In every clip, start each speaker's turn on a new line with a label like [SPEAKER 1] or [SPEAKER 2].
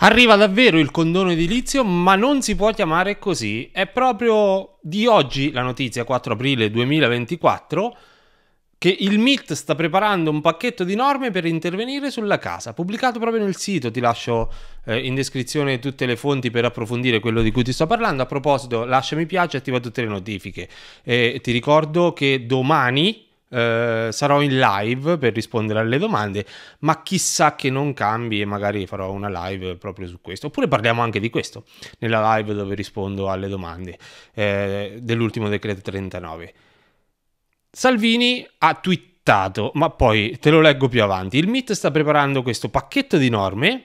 [SPEAKER 1] Arriva davvero il condono edilizio, ma non si può chiamare così. È proprio di oggi la notizia, 4 aprile 2024, che il MIT sta preparando un pacchetto di norme per intervenire sulla casa, pubblicato proprio nel sito, ti lascio eh, in descrizione tutte le fonti per approfondire quello di cui ti sto parlando. A proposito, lascia mi piace, attiva tutte le notifiche. E eh, ti ricordo che domani, eh, sarò in live per rispondere alle domande, ma chissà che non cambi e magari farò una live proprio su questo. Oppure parliamo anche di questo, nella live dove rispondo alle domande eh, dell'ultimo decreto 39. Salvini ha twittato, ma poi te lo leggo più avanti, il MIT sta preparando questo pacchetto di norme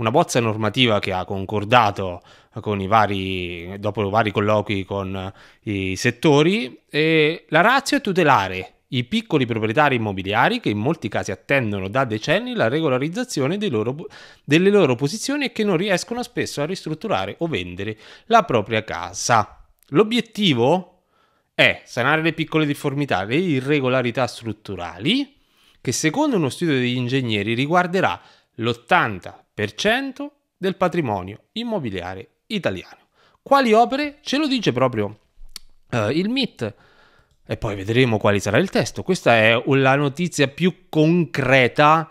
[SPEAKER 1] una bozza normativa che ha concordato con i vari, dopo vari colloqui con i settori e la razza è tutelare i piccoli proprietari immobiliari che in molti casi attendono da decenni la regolarizzazione loro, delle loro posizioni e che non riescono spesso a ristrutturare o vendere la propria casa. L'obiettivo è sanare le piccole difformità, le irregolarità strutturali, che secondo uno studio degli ingegneri riguarderà l'80% del patrimonio immobiliare italiano. Quali opere? Ce lo dice proprio uh, il MIT e poi vedremo quale sarà il testo. Questa è la notizia più concreta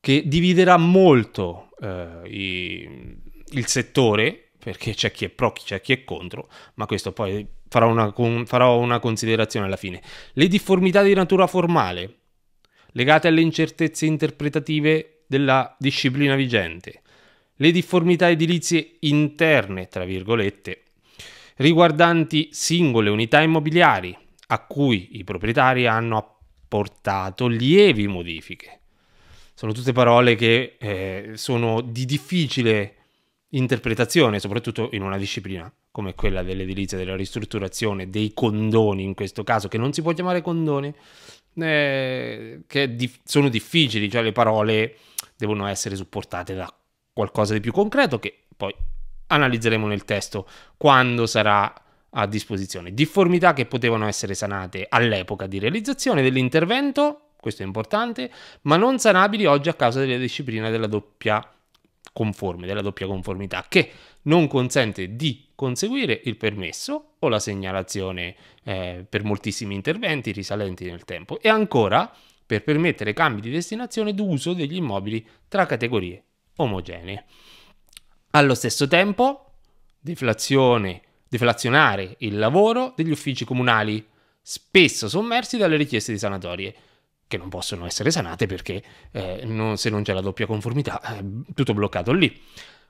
[SPEAKER 1] che dividerà molto eh, i, il settore, perché c'è chi è pro, c'è chi è contro, ma questo poi farò una, farò una considerazione alla fine. Le difformità di natura formale, legate alle incertezze interpretative della disciplina vigente, le difformità edilizie interne, tra virgolette, riguardanti singole unità immobiliari, a cui i proprietari hanno apportato lievi modifiche. Sono tutte parole che eh, sono di difficile interpretazione, soprattutto in una disciplina come quella dell'edilizia, della ristrutturazione, dei condoni in questo caso, che non si può chiamare condoni, eh, che di- sono difficili, cioè le parole devono essere supportate da qualcosa di più concreto che poi analizzeremo nel testo quando sarà a disposizione. Difformità che potevano essere sanate all'epoca di realizzazione dell'intervento, questo è importante, ma non sanabili oggi a causa della disciplina della doppia conforme, della doppia conformità, che non consente di conseguire il permesso o la segnalazione eh, per moltissimi interventi risalenti nel tempo e ancora per permettere cambi di destinazione d'uso degli immobili tra categorie omogenee. Allo stesso tempo, deflazione deflazionare il lavoro degli uffici comunali, spesso sommersi dalle richieste di sanatorie, che non possono essere sanate perché eh, non, se non c'è la doppia conformità è eh, tutto bloccato lì.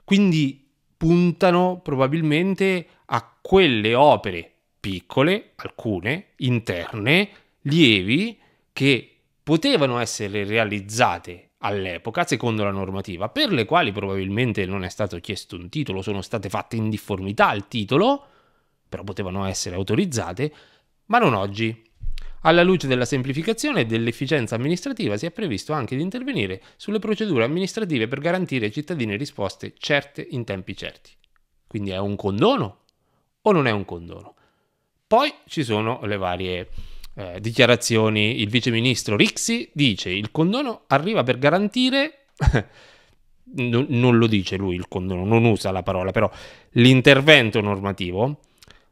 [SPEAKER 1] Quindi puntano probabilmente a quelle opere piccole, alcune, interne, lievi, che potevano essere realizzate all'epoca, secondo la normativa, per le quali probabilmente non è stato chiesto un titolo, sono state fatte in difformità al titolo, però potevano essere autorizzate, ma non oggi. Alla luce della semplificazione e dell'efficienza amministrativa si è previsto anche di intervenire sulle procedure amministrative per garantire ai cittadini risposte certe in tempi certi. Quindi è un condono o non è un condono? Poi ci sono le varie eh, dichiarazioni. Il viceministro Rixi dice il condono arriva per garantire... non, non lo dice lui il condono, non usa la parola, però l'intervento normativo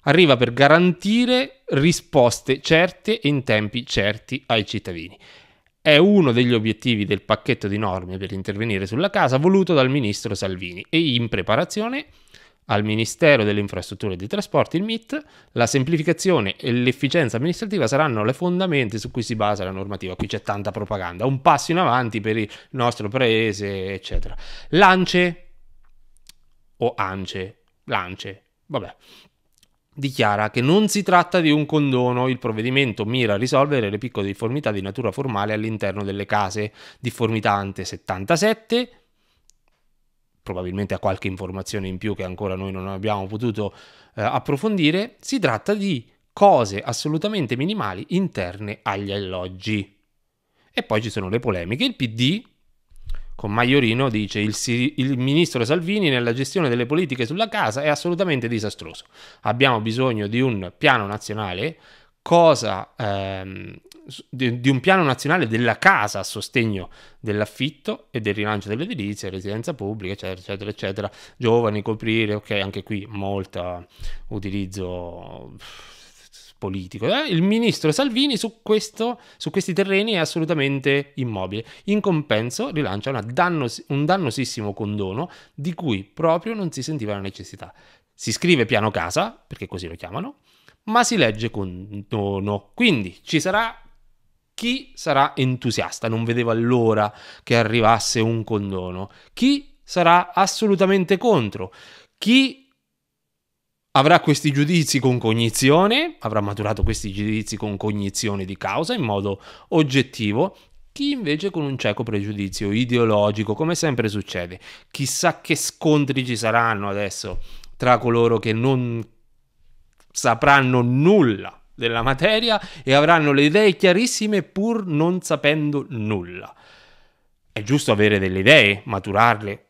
[SPEAKER 1] arriva per garantire risposte certe e in tempi certi ai cittadini. È uno degli obiettivi del pacchetto di norme per intervenire sulla casa voluto dal ministro Salvini e in preparazione al Ministero delle Infrastrutture e dei Trasporti, il MIT, la semplificazione e l'efficienza amministrativa saranno le fondamenta su cui si basa la normativa. Qui c'è tanta propaganda, un passo in avanti per il nostro paese, eccetera. Lance o Ance, Lance, vabbè, dichiara che non si tratta di un condono, il provvedimento mira a risolvere le piccole difformità di natura formale all'interno delle case, difformità ante 77, probabilmente ha qualche informazione in più che ancora noi non abbiamo potuto eh, approfondire, si tratta di cose assolutamente minimali interne agli alloggi. E poi ci sono le polemiche, il PD con Maiorino dice il, il ministro Salvini nella gestione delle politiche sulla casa è assolutamente disastroso. Abbiamo bisogno di un piano nazionale, cosa, ehm, di, di, un piano nazionale della casa a sostegno dell'affitto e del rilancio dell'edilizia, residenza pubblica, eccetera, eccetera, eccetera. Giovani, coprire, ok, anche qui molto utilizzo... Pff, politico. Eh? Il ministro Salvini su, questo, su, questi terreni è assolutamente immobile. In compenso rilancia dannos- un dannosissimo condono di cui proprio non si sentiva la necessità. Si scrive piano casa, perché così lo chiamano, ma si legge condono. Quindi ci sarà chi sarà entusiasta, non vedevo allora che arrivasse un condono, chi sarà assolutamente contro, chi avrà questi giudizi con cognizione, avrà maturato questi giudizi con cognizione di causa in modo oggettivo, chi invece con un cieco pregiudizio ideologico, come sempre succede. Chissà che scontri ci saranno adesso tra coloro che non sapranno nulla della materia e avranno le idee chiarissime pur non sapendo nulla. È giusto avere delle idee, maturarle,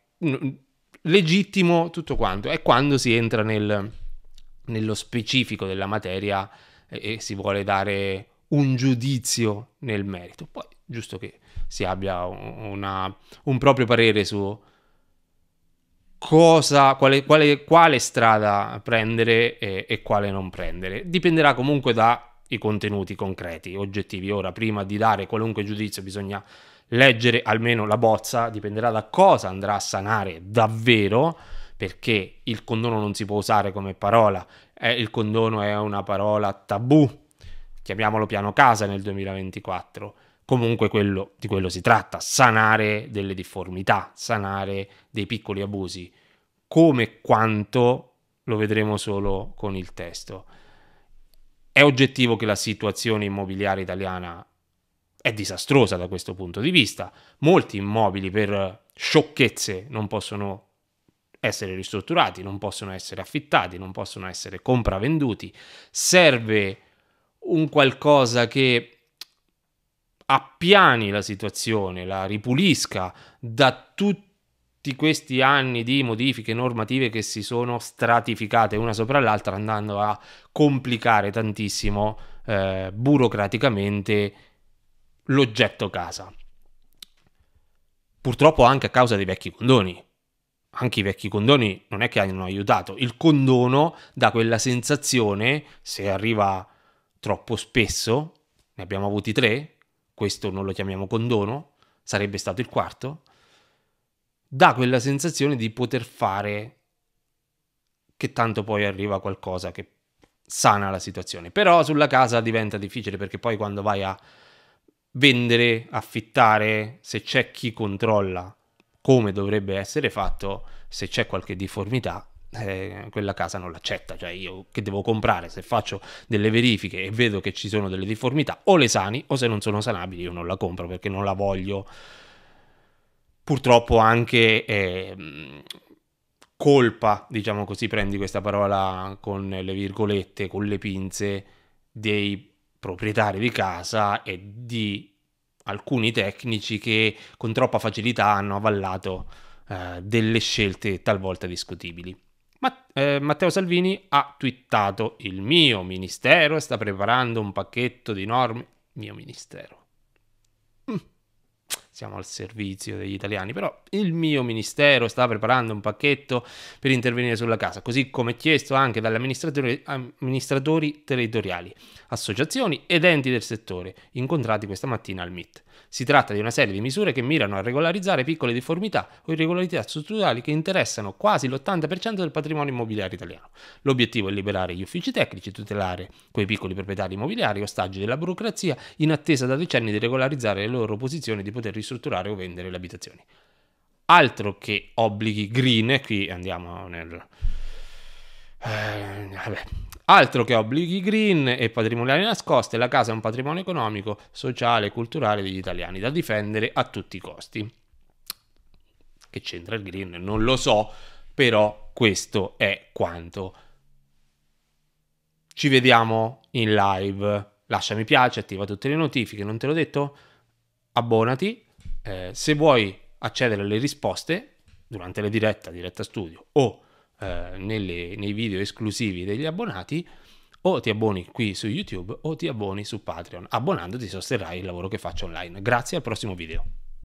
[SPEAKER 1] legittimo tutto quanto, è quando si entra nel nello specifico della materia e, e si vuole dare un giudizio nel merito. Poi giusto che si abbia una, un proprio parere su cosa, quale, quale, quale strada prendere e, e, quale non prendere. Dipenderà comunque dai contenuti concreti, oggettivi. Ora, prima di dare qualunque giudizio, bisogna leggere almeno la bozza, dipenderà da cosa andrà a sanare davvero perché il condono non si può usare come parola, eh, il condono è una parola tabù, chiamiamolo piano casa nel 2024. Comunque quello, di quello si tratta, sanare delle difformità, sanare dei piccoli abusi. Come quanto lo vedremo solo con il testo. È oggettivo che la situazione immobiliare italiana è disastrosa da questo punto di vista. Molti immobili per sciocchezze non possono essere ristrutturati, non possono essere affittati, non possono essere compravenduti. Serve un qualcosa che appiani la situazione, la ripulisca da tutti questi anni di modifiche normative che si sono stratificate una sopra l'altra andando a complicare tantissimo eh, burocraticamente l'oggetto casa. Purtroppo anche a causa dei vecchi condoni, anche i vecchi condoni non è che hanno aiutato. Il condono dà quella sensazione, se arriva troppo spesso, ne abbiamo avuti tre, questo non lo chiamiamo condono, sarebbe stato il quarto, dà quella sensazione di poter fare che tanto poi arriva qualcosa che sana la situazione. Però sulla casa diventa difficile perché poi quando vai a vendere, affittare, se c'è chi controlla come dovrebbe essere fatto, se c'è qualche difformità, eh, quella casa non l'accetta. Cioè, io che devo comprare se faccio delle verifiche e vedo che ci sono delle difformità, o le sani, o se non sono sanabili, io non la compro perché non la voglio. Purtroppo anche. Eh, colpa, diciamo così, prendi questa parola con le virgolette, con le pinze, dei proprietari di casa e di alcuni tecnici che con troppa facilità hanno avallato eh, delle scelte talvolta discutibili. Ma, eh, Matteo Salvini ha twittato il mio ministero sta preparando un pacchetto di norme. Mio ministero siamo al servizio degli italiani, però il mio ministero sta preparando un pacchetto per intervenire sulla casa, così come chiesto anche dagli amministratori, amministratori territoriali, associazioni ed enti del settore, incontrati questa mattina al MIT. Si tratta di una serie di misure che mirano a regolarizzare piccole difformità o irregolarità strutturali che interessano quasi l'80% del patrimonio immobiliare italiano. L'obiettivo è liberare gli uffici tecnici, tutelare quei piccoli proprietari immobiliari, ostaggi della burocrazia, in attesa da decenni di regolarizzare le loro posizioni e di poter risolvere ristrutturare o vendere le abitazioni. Altro che obblighi green, qui andiamo nel... Eh, vabbè, Altro che obblighi green e patrimoniali nascoste, la casa è un patrimonio economico, sociale e culturale degli italiani da difendere a tutti i costi. Che c'entra il green? Non lo so, però questo è quanto. Ci vediamo in live. Lascia mi piace, attiva tutte le notifiche, non te l'ho detto? Abbonati eh, se vuoi accedere alle risposte durante la diretta, diretta studio o eh, nelle, nei video esclusivi degli abbonati, o ti abboni qui su YouTube o ti abboni su Patreon. Abbonandoti sosterrai il lavoro che faccio online. Grazie, al prossimo video.